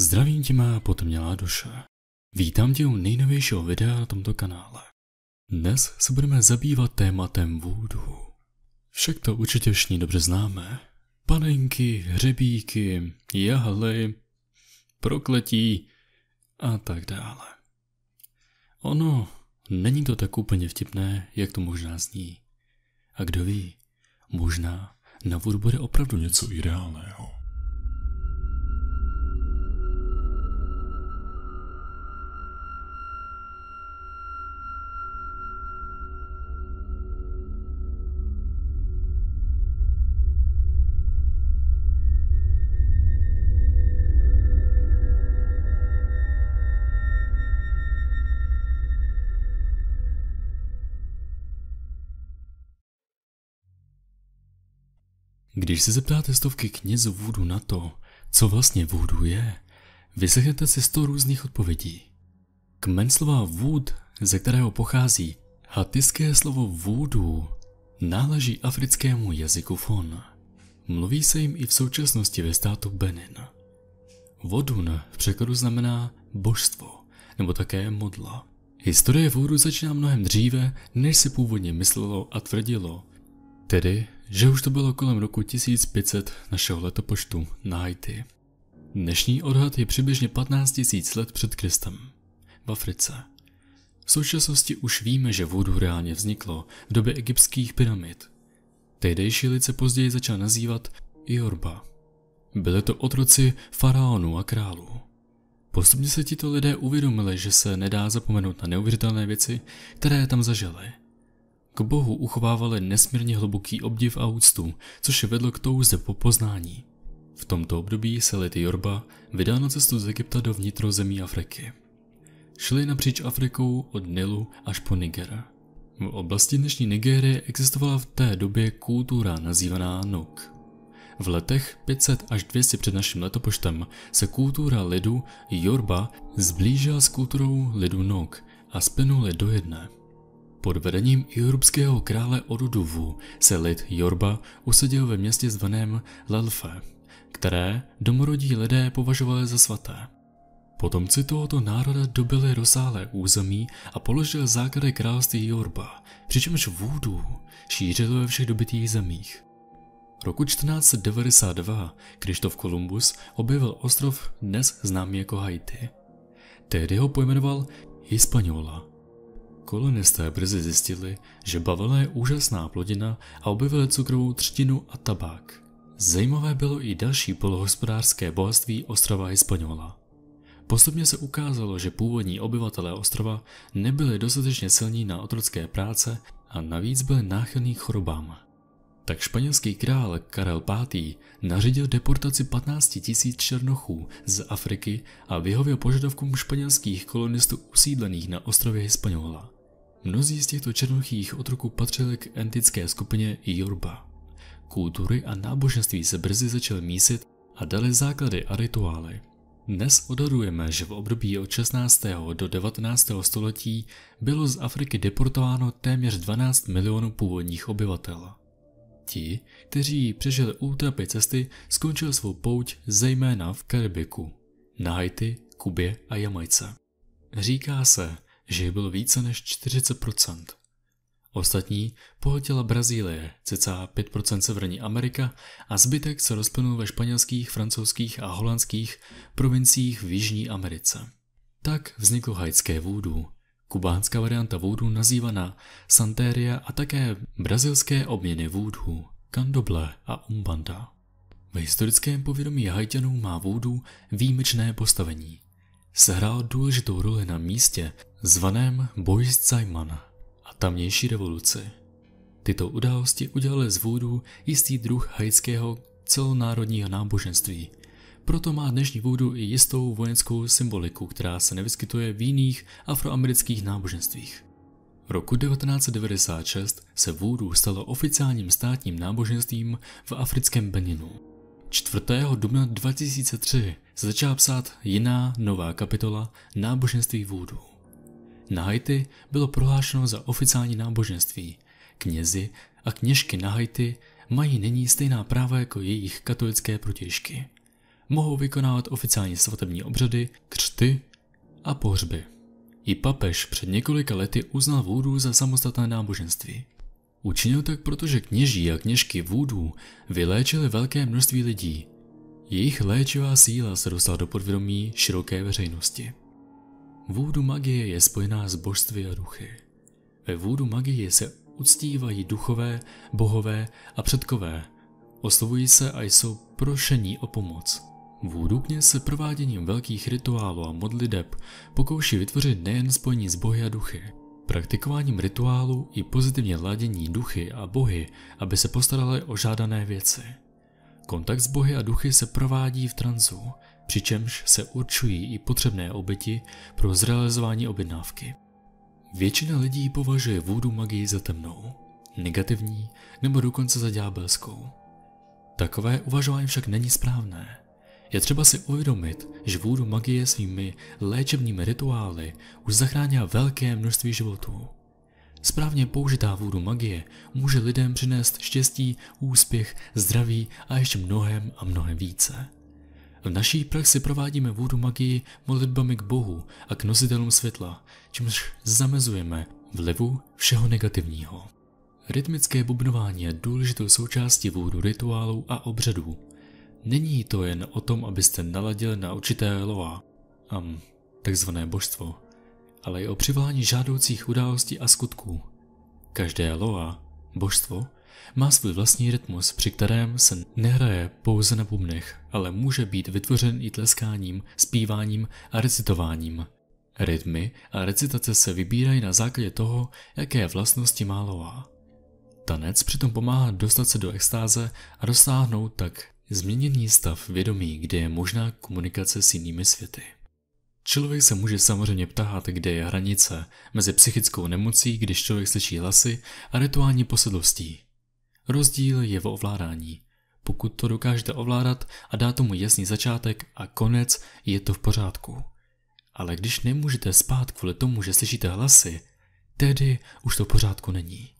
Zdravím tě má potmělá duše. Vítám tě u nejnovějšího videa na tomto kanále. Dnes se budeme zabývat tématem vůdu. Však to určitě všichni dobře známe. Panenky, hřebíky, jahly, prokletí a tak dále. Ono, není to tak úplně vtipné, jak to možná zní. A kdo ví, možná na vodu bude opravdu něco ideálného. Když se zeptáte stovky knězů vůdu na to, co vlastně vůdu je, vyslechnete si sto různých odpovědí. Kmen slova vůd, ze kterého pochází hatiské slovo vůdu, náleží africkému jazyku fon. Mluví se jim i v současnosti ve státu Benin. Vodun v překladu znamená božstvo, nebo také modla. Historie vůdu začíná mnohem dříve, než se původně myslelo a tvrdilo, tedy že už to bylo kolem roku 1500 našeho letopočtu na Haiti. Dnešní odhad je přibližně 15 000 let před Kristem v Africe. V současnosti už víme, že vodu reálně vzniklo v době egyptských pyramid. Tehdejší lid se později začal nazývat Iorba. Byli to otroci faraonů a králů. Postupně se tito lidé uvědomili, že se nedá zapomenout na neuvěřitelné věci, které tam zažili – k Bohu uchovávali nesmírně hluboký obdiv a úctu, což je vedlo k touze po poznání. V tomto období se lid Jorba vydal na cestu z Egypta do vnitrozemí Afriky. Šli napříč Afrikou od Nilu až po Niger. V oblasti dnešní Nigérie existovala v té době kultura nazývaná Nok. V letech 500 až 200 před naším letopočtem se kultura lidu Jorba zblížila s kulturou lidu Nok a splnuli do jedné. Pod vedením jorubského krále Oduduvu, se lid Jorba usadil ve městě zvaném Lelfe, které domorodí lidé považovali za svaté. Potomci tohoto národa dobili rozsáhlé území a položili základy království Jorba, přičemž vůdu šířili ve všech dobitých zemích. Roku 1492 Krištof Kolumbus objevil ostrov dnes známý jako Haiti. Tehdy ho pojmenoval Hispaniola, Kolonisté brzy zjistili, že bavlna je úžasná plodina a objevili cukrovou třtinu a tabák. Zajímavé bylo i další polohospodářské bohatství ostrova Hispaniola. Postupně se ukázalo, že původní obyvatelé ostrova nebyli dostatečně silní na otrocké práce a navíc byli náchylní k chorobám. Tak španělský král Karel V. nařídil deportaci 15 000 černochů z Afriky a vyhověl požadavkům španělských kolonistů usídlených na ostrově Hispaniola. Mnozí z těchto černochých otroků patřili k antické skupině Yorba. Kultury a náboženství se brzy začaly mísit a dali základy a rituály. Dnes odhadujeme, že v období od 16. do 19. století bylo z Afriky deportováno téměř 12 milionů původních obyvatel. Ti, kteří přežili útrapy cesty, skončili svou pouť zejména v Karibiku, na Haiti, Kubě a Jamajce. Říká se, že jich bylo více než 40%. Ostatní pohltila Brazílie, cca 5% Severní Amerika a zbytek se rozplynul ve španělských, francouzských a holandských provinciích v Jižní Americe. Tak vzniklo haitské vůdu, kubánská varianta vůdu nazývaná Santeria a také brazilské obměny vůdu, kandoble a umbanda. Ve historickém povědomí Haitianů má vůdu výjimečné postavení – sehrál důležitou roli na místě zvaném Zajman a tamnější revoluci. Tyto události udělaly z vůdu jistý druh haitského celonárodního náboženství. Proto má dnešní vůdu i jistou vojenskou symboliku, která se nevyskytuje v jiných afroamerických náboženstvích. Roku 1996 se vůdu stalo oficiálním státním náboženstvím v africkém Beninu. 4. dubna 2003 se začala psát jiná nová kapitola náboženství vůdů. Na Haiti bylo prohlášeno za oficiální náboženství. Knězi a kněžky na Haiti mají nyní stejná práva jako jejich katolické protěžky. Mohou vykonávat oficiální svatební obřady, křty a pohřby. I papež před několika lety uznal vůdu za samostatné náboženství. Učinil tak, protože kněží a kněžky vůdů vyléčili velké množství lidí. Jejich léčivá síla se dostala do podvědomí široké veřejnosti. Vůdu magie je spojená s božství a duchy. Ve vůdu magie se uctívají duchové, bohové a předkové. Oslovují se a jsou prošení o pomoc. Vůdu kněz se prováděním velkých rituálů a modliteb pokouší vytvořit nejen spojení s bohy a duchy, Praktikováním rituálu i pozitivně ladění duchy a bohy, aby se postarali o žádané věci. Kontakt s bohy a duchy se provádí v tranzu, přičemž se určují i potřebné oběti pro zrealizování objednávky. Většina lidí považuje vůdu magii za temnou, negativní nebo dokonce za ďábelskou. Takové uvažování však není správné. Je třeba si uvědomit, že vůdu magie svými léčebnými rituály už zachránila velké množství životů. Správně použitá vůdu magie může lidem přinést štěstí, úspěch, zdraví a ještě mnohem a mnohem více. V naší praxi provádíme vůdu magii modlitbami k Bohu a k nositelům světla, čímž zamezujeme vlivu všeho negativního. Rytmické bubnování je důležitou součástí vůdu rituálů a obřadů, Není to jen o tom, abyste naladili na určité loa, um, takzvané božstvo, ale i o přivolání žádoucích událostí a skutků. Každé loa, božstvo, má svůj vlastní rytmus, při kterém se nehraje pouze na bubnech, ale může být vytvořen i tleskáním, zpíváním a recitováním. Rytmy a recitace se vybírají na základě toho, jaké vlastnosti má loa. Tanec přitom pomáhá dostat se do extáze a dosáhnout tak Změněný stav vědomí, kde je možná komunikace s jinými světy. Člověk se může samozřejmě ptát, kde je hranice mezi psychickou nemocí, když člověk slyší hlasy, a rituální posedlostí. Rozdíl je v ovládání. Pokud to dokážete ovládat a dá tomu jasný začátek a konec, je to v pořádku. Ale když nemůžete spát kvůli tomu, že slyšíte hlasy, tedy už to v pořádku není.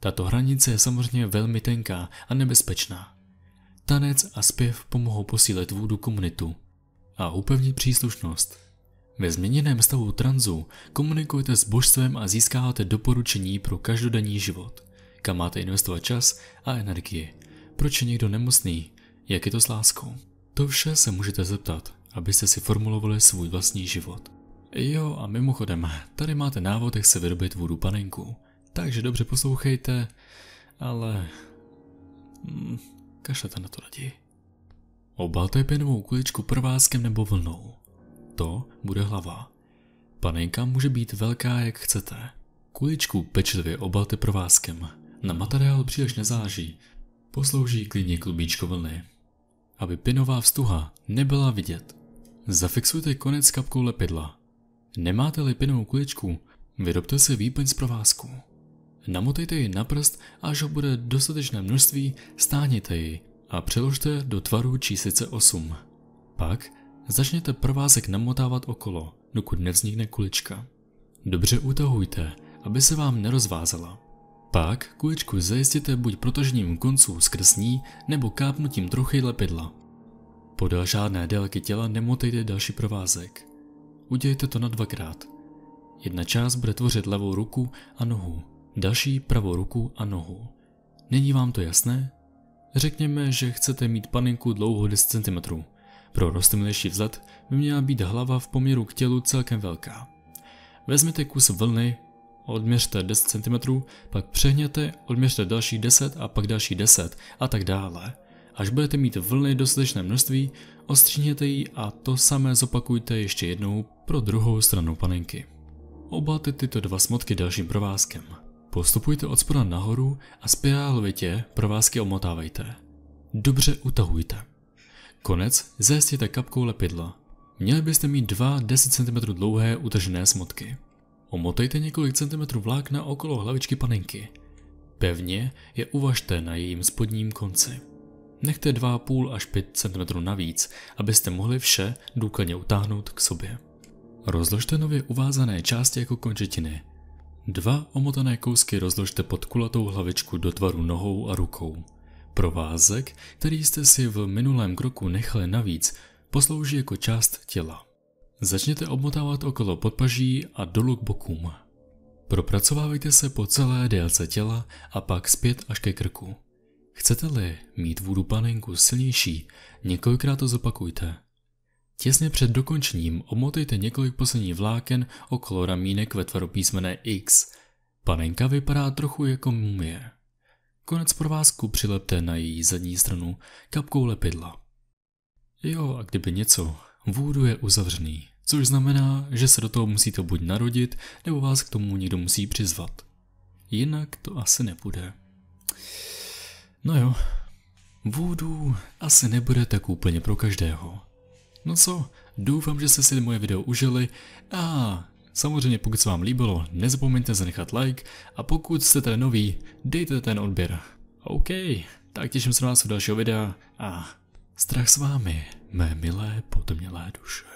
Tato hranice je samozřejmě velmi tenká a nebezpečná. Tanec a zpěv pomohou posílit vůdu komunitu a upevnit příslušnost. Ve změněném stavu tranzu komunikujete s božstvem a získáváte doporučení pro každodenní život, kam máte investovat čas a energii, proč je někdo nemocný, jak je to s láskou. To vše se můžete zeptat, abyste si formulovali svůj vlastní život. Jo a mimochodem, tady máte návod, jak se vyrobit vůdu panenku. Takže dobře poslouchejte, ale... Hmm, Kašlete na to raději. Obalte pěnovou kuličku provázkem nebo vlnou. To bude hlava. Panenka může být velká, jak chcete. Kuličku pečlivě obalte provázkem. Na materiál příliš nezáží. Poslouží klidně klubíčko vlny. Aby pinová vstuha nebyla vidět. Zafixujte konec kapkou lepidla. Nemáte-li pinovou kuličku, vyrobte si výplň z provázku. Namotejte ji na prst, až ho bude dostatečné množství, stáhněte ji a přeložte do tvaru číslice 8. Pak začněte provázek namotávat okolo, dokud nevznikne kulička. Dobře utahujte, aby se vám nerozvázela. Pak kuličku zajistěte buď protažením konců skrz ní nebo kápnutím trochy lepidla. Podél žádné délky těla nemotejte další provázek. Udělejte to na dvakrát. Jedna část bude tvořit levou ruku a nohu, Další pravou ruku a nohu. Není vám to jasné? Řekněme, že chcete mít panenku dlouhou 10 cm. Pro rostlinnější vzhled by měla být hlava v poměru k tělu celkem velká. Vezměte kus vlny, odměřte 10 cm, pak přehněte, odměřte další 10 a pak další 10 a tak dále. Až budete mít vlny dostatečné množství, ostříhněte ji a to samé zopakujte ještě jednou pro druhou stranu panenky. Obalte tyto dva smotky dalším provázkem – Postupujte od spoda nahoru a spirálovitě provázky omotávejte. Dobře utahujte. Konec zajistěte kapkou lepidla. Měli byste mít dva 10 cm dlouhé utažené smotky. Omotejte několik centimetrů vlákna okolo hlavičky panenky. Pevně je uvažte na jejím spodním konci. Nechte 2,5 až 5 cm navíc, abyste mohli vše důkladně utáhnout k sobě. Rozložte nově uvázané části jako končetiny – Dva omotané kousky rozložte pod kulatou hlavičku do tvaru nohou a rukou. Provázek, který jste si v minulém kroku nechali navíc, poslouží jako část těla. Začněte obmotávat okolo podpaží a dolů k bokům. Propracovávejte se po celé délce těla a pak zpět až ke krku. Chcete-li mít vůdu panenku silnější, několikrát to zopakujte. Těsně před dokončením omotejte několik posledních vláken okolo ramínek ve tvaru písmene X. Panenka vypadá trochu jako mumie. Konec provázku přilepte na její zadní stranu kapkou lepidla. Jo, a kdyby něco, vůdu je uzavřený, což znamená, že se do toho musíte buď narodit, nebo vás k tomu někdo musí přizvat. Jinak to asi nebude. No jo, vůdu asi nebude tak úplně pro každého. No co, doufám, že jste si moje video užili a samozřejmě pokud se vám líbilo, nezapomeňte zanechat like a pokud jste tady nový, dejte ten odběr. OK, tak těším se na vás u dalšího videa a strach s vámi, mé milé potomělé duše.